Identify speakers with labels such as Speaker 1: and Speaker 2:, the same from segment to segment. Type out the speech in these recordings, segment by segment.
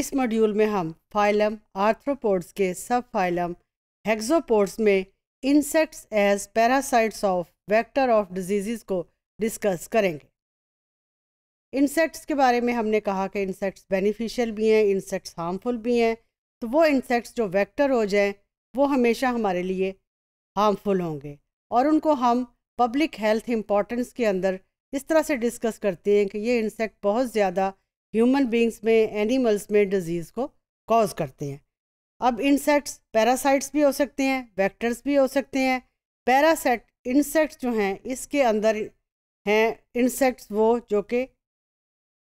Speaker 1: इस मॉड्यूल में हम फाइलम आर्थ्रोपोड्स के सब फाइलम हेक्सोपोड्स में insects as parasites of vector of disease को डिस्कस करेंगे इंसेक्ट्स के बारे में हमने कहा कि इंसेक्ट्स बेनिफिशियल भी हैं इंसेक्ट्स हार्मफुल भी हैं तो वो इंसेक्ट्स जो वेक्टर हो जाएं वो हमेशा हमारे लिए हार्मफुल होंगे और उनको हम पब्लिक हेल्थ इम्पोर्टेंस के अंदर इस तरह से डिस्कस करते हैं कि ये इंसेक्ट बहुत ज़्यादा ह्यूमन बींग्स में एनिमल्स में डिजीज़ को कॉज करते हैं अब इंसेक्ट्स पैरासाइट्स भी हो सकते हैं वेक्टर्स भी हो सकते हैं पैरासाइट इंसेक्ट्स जो हैं इसके अंदर हैं इंसेक्ट्स वो जो कि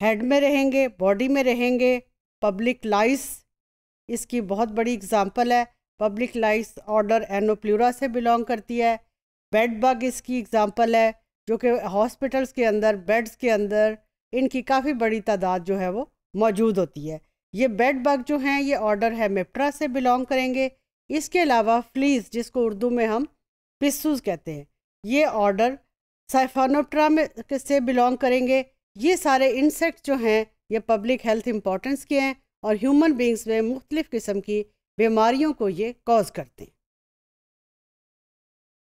Speaker 1: हेड में रहेंगे बॉडी में रहेंगे पब्लिक लाइस इसकी बहुत बड़ी एग्ज़ाम्पल है पब्लिक लाइस ऑर्डर एनोप्लूरा से बिलोंग करती है बेड बग इसकी एग्ज़ाम्पल है जो कि हॉस्पिटल्स के अंदर बेड्स के अंदर इनकी काफ़ी बड़ी तादाद जो है वो मौजूद होती है ये बेड बग जो हैं ये ऑर्डर है मेप्ट्रा से बिलोंग करेंगे इसके अलावा फ्लीस जिसको उर्दू में हम पिस्सूज कहते हैं ये ऑर्डर साइफानोप्ट्रा में से बिलोंग करेंगे ये सारे इंसेक्ट जो हैं ये पब्लिक हेल्थ इम्पोर्टेंस के हैं और ह्यूमन बींग्स में मुख्तलिफ़ किस्म की बीमारियों को ये कॉज करते हैं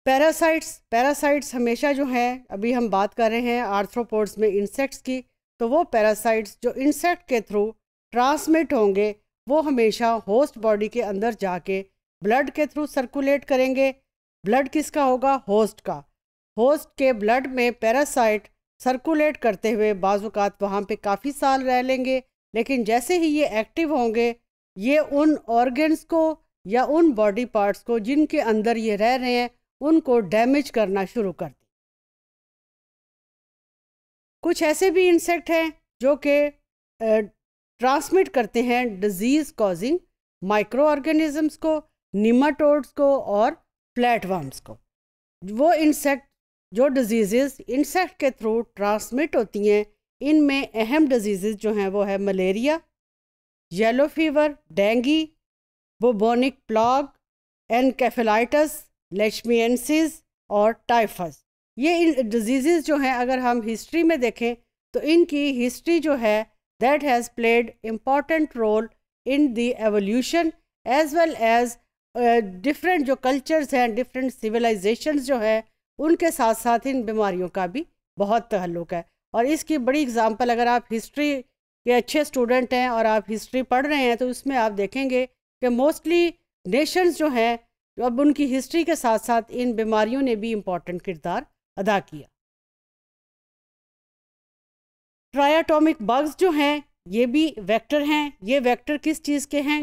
Speaker 1: पैरासाइट्स पैरासाइट्स हमेशा जो हैं अभी हम बात कर रहे हैं आर्थ्रोपोड्स में इंसेक्ट्स की तो वो पैरासाइट्स जो इंसेक्ट के थ्रू ट्रांसमिट होंगे वो हमेशा होस्ट बॉडी के अंदर जाके ब्लड के थ्रू सर्कुलेट करेंगे ब्लड किसका होगा होस्ट का होस्ट के ब्लड में पैरासाइट सर्कुलेट करते हुए बाजुकात वहाँ पे काफ़ी साल रह लेंगे लेकिन जैसे ही ये एक्टिव होंगे ये उन ऑर्गन्स को या उन बॉडी पार्ट्स को जिनके अंदर ये रह रहे हैं उनको डैमेज करना शुरू कर कुछ ऐसे भी इंसेक्ट हैं जो कि ट्रांसमिट करते हैं डिजीज़ कॉजिंग माइक्रो ऑर्गेनिजम्स को निमाटोड्स को और प्लेटवर्म्स को वो इंसेक्ट जो डिजीज़ इंसेक्ट के थ्रू ट्रांसमिट होती हैं इनमें अहम डिजीज़ जो हैं वो है malaria yellow fever dengue bubonic plague encephalitis leishmaniasis और टाइफस ये इन डिजीज़ जो हैं अगर हम हिस्ट्री में देखें तो इनकी हिस्ट्री जो है that has played important role in the evolution as well as different जो कल्चर्स हैं डिफरेंट सिविलाइजेशन जो है उनके साथ साथ इन बीमारियों का भी बहुत तहल्लुक है और इसकी बड़ी एग्ज़ाम्पल अगर आप हिस्ट्री के अच्छे स्टूडेंट हैं और आप हिस्ट्री पढ़ रहे हैं तो उसमें आप देखेंगे कि मोस्टली नेशंस जो हैं अब उनकी हिस्ट्री के साथ साथ इन बीमारियों ने भी इम्पॉर्टेंट किरदार अदा किया ट्रायाटॉमिक बग्स जो हैं ये भी वेक्टर हैं ये वेक्टर किस चीज़ के हैं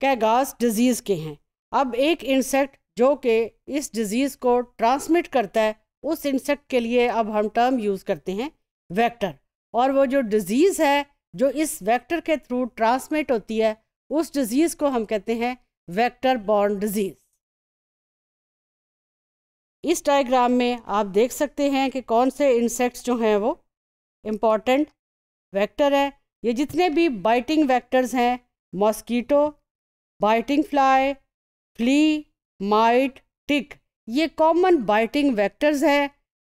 Speaker 1: कैगास डिजीज़ के हैं अब एक इंसेक्ट जो कि इस डिज़ीज़ को ट्रांसमिट करता है उस इंसेक्ट के लिए अब हम टर्म यूज़ करते हैं वेक्टर और वो जो डिज़ीज़ है जो इस वेक्टर के थ्रू ट्रांसमिट होती है उस डिज़ीज़ को हम कहते हैं वेक्टर बॉर्न डिजीज़ इस डायग्राम में आप देख सकते हैं कि कौन से इंसेक्ट्स जो हैं वो इम्पॉर्टेंट वेक्टर हैं ये जितने भी बाइटिंग वेक्टर्स हैं mosquito biting fly flea mite tick ये कॉमन बाइटिंग वेक्टर्स हैं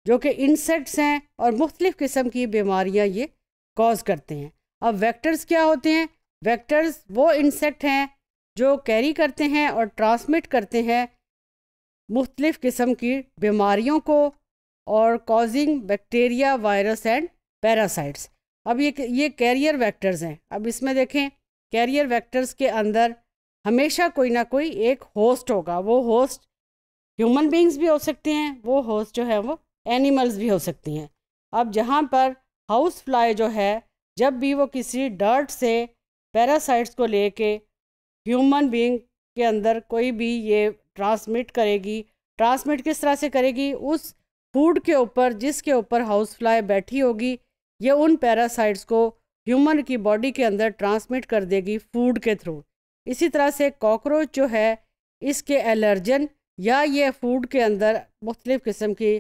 Speaker 1: जो कि इंसेक्ट्स हैं और मुख्तलिफ़ किस्म की बीमारियां ये कॉज करते हैं अब वेक्टर्स क्या होते हैं वेक्टर्स वो इंसेक्ट हैं जो कैरी करते हैं और ट्रांसमिट करते हैं मुख्तलिफ़ किस्म की बीमारियों को और causing bacteria virus and parasites अब ये ये कैरियर वेक्टर्स हैं अब इसमें देखें कैरियर वेक्टर्स के अंदर हमेशा कोई ना कोई एक होस्ट होगा वो होस्ट ह्यूमन बींग्स भी हो सकते हैं वो होस्ट जो है वो एनिमल्स भी हो सकती हैं अब जहाँ पर हाउस फ्लाई जो है जब भी वो किसी डर्ट से पैरासाइट्स को लेके ह्यूमन बींग के अंदर कोई भी ये ट्रांसमिट करेगी ट्रांसमिट किस तरह से करेगी उस फूड के ऊपर जिसके ऊपर हाउस फ्लाई बैठी होगी ये उन पैरासाइट्स को ह्यूमन की बॉडी के अंदर ट्रांसमिट कर देगी फूड के थ्रू इसी तरह से कॉकरोच जो है इसके एलर्जन या ये फूड के अंदर मुख्तलिफ़ किस्म की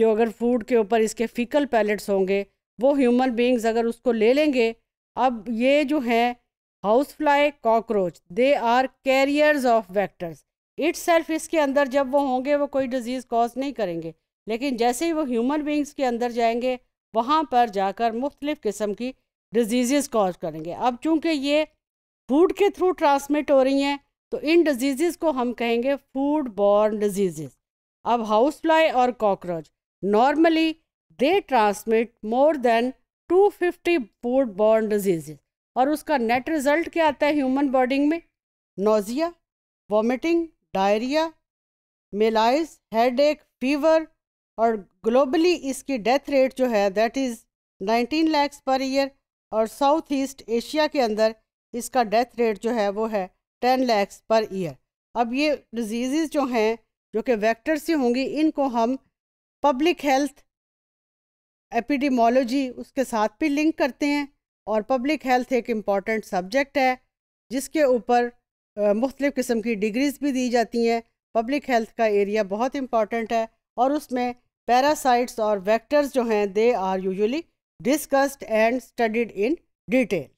Speaker 1: जो अगर फूड के ऊपर इसके फ़िकल पैलेट्स होंगे वो ह्यूमन बींग्स अगर उसको ले लेंगे अब ये जो हैं house fly cockroach they are carriers of vectors itself इसके अंदर जब वो होंगे वो कोई डिजीज़ कॉज नहीं करेंगे लेकिन जैसे ही वो ह्यूमन बींग्स के अंदर जाएंगे वहाँ पर जाकर मुख्तलिफ़ किस्म की डिजीज़ कॉज करेंगे अब चूँकि ये फूड के थ्रू ट्रांसमिट हो रही हैं तो इन डिजीज़ को हम कहेंगे फूड बॉर्न डिजीज़ अब हाउस फ्लाई और cockroach normally they transmit more than 250 food borne disease और उसका नेट रिज़ल्ट क्या आता है ह्यूमन बॉडी में nausea vomiting diarrhoea malaise headache fever और ग्लोबली इसकी डेथ रेट जो है that is 19 lakhs per year और साउथ ईस्ट एशिया के अंदर इसका डेथ रेट जो है वो है 10 लैक्स पर ईयर अब ये डिजीज़ जो हैं जो कि वेक्टर से होंगी इनको हम पब्लिक हेल्थ एपिडीमोलॉजी उसके साथ भी लिंक करते हैं और पब्लिक हेल्थ एक इम्पॉर्टेंट सब्जेक्ट है जिसके ऊपर मुख्तलिफ़ किस्म की डिग्रीज़ भी दी जाती हैं पब्लिक हेल्थ का एरिया बहुत इम्पॉर्टेंट है और उसमें पैरासाइट्स और वैक्टर्स जो हैं they are usually discussed and studied in detail